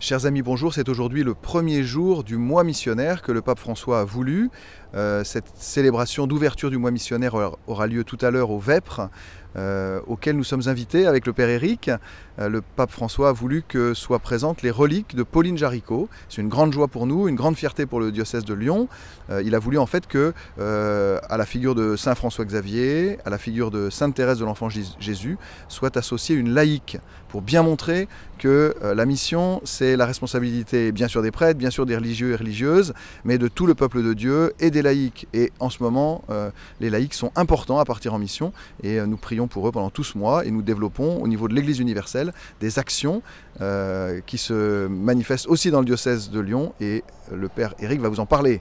Chers amis, bonjour. C'est aujourd'hui le premier jour du mois missionnaire que le pape François a voulu. Euh, cette célébration d'ouverture du mois missionnaire aura lieu tout à l'heure au Vêpres, euh, auquel nous sommes invités avec le Père Éric. Euh, le pape François a voulu que soient présentes les reliques de Pauline Jaricot. C'est une grande joie pour nous, une grande fierté pour le diocèse de Lyon. Euh, il a voulu en fait que, à la figure de Saint François Xavier, à la figure de Sainte Thérèse de l'Enfant Jésus, soit associée une laïque pour bien montrer que la mission, c'est la responsabilité bien sûr des prêtres, bien sûr des religieux et religieuses, mais de tout le peuple de Dieu et des laïcs. Et en ce moment, les laïcs sont importants à partir en mission et nous prions pour eux pendant tout ce mois et nous développons au niveau de l'Église universelle des actions euh, qui se manifestent aussi dans le diocèse de Lyon et le Père Éric va vous en parler.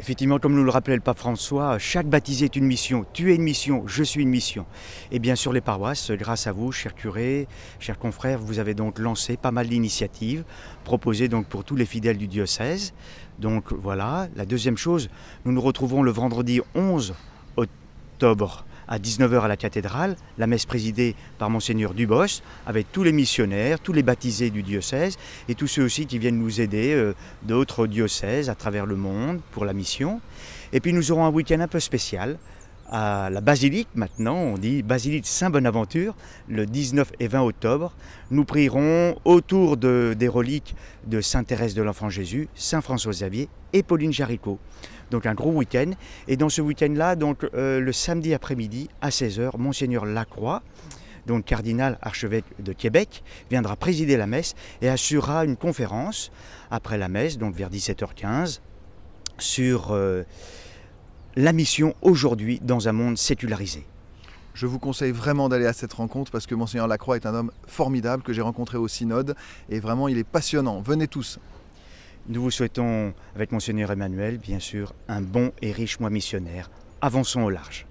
Effectivement, comme nous le rappelait le pape François, chaque baptisé est une mission. Tu es une mission, je suis une mission. Et bien sûr, les paroisses, grâce à vous, chers curés, chers confrères, vous avez donc lancé pas mal d'initiatives proposées donc pour tous les fidèles du diocèse. Donc voilà. La deuxième chose, nous nous retrouvons le vendredi 11 octobre à 19h à la cathédrale, la messe présidée par Monseigneur Dubos, avec tous les missionnaires, tous les baptisés du diocèse et tous ceux aussi qui viennent nous aider euh, d'autres diocèses à travers le monde pour la mission. Et puis nous aurons un week-end un peu spécial à la basilique maintenant, on dit basilique Saint-Bonaventure, le 19 et 20 octobre. Nous prierons autour des reliques de Sainte Thérèse de l'Enfant Jésus, Saint François Xavier et Pauline Jaricot donc un gros week-end. Et dans ce week-end-là, donc euh, le samedi après-midi à 16h, Monseigneur Lacroix, donc cardinal archevêque de Québec, viendra présider la messe et assurera une conférence après la messe, donc vers 17h15, sur euh, la mission aujourd'hui dans un monde sécularisé. Je vous conseille vraiment d'aller à cette rencontre parce que Monseigneur Lacroix est un homme formidable que j'ai rencontré au synode et vraiment il est passionnant. Venez tous. Nous vous souhaitons, avec Monseigneur Emmanuel, bien sûr, un bon et riche mois missionnaire. Avançons au large.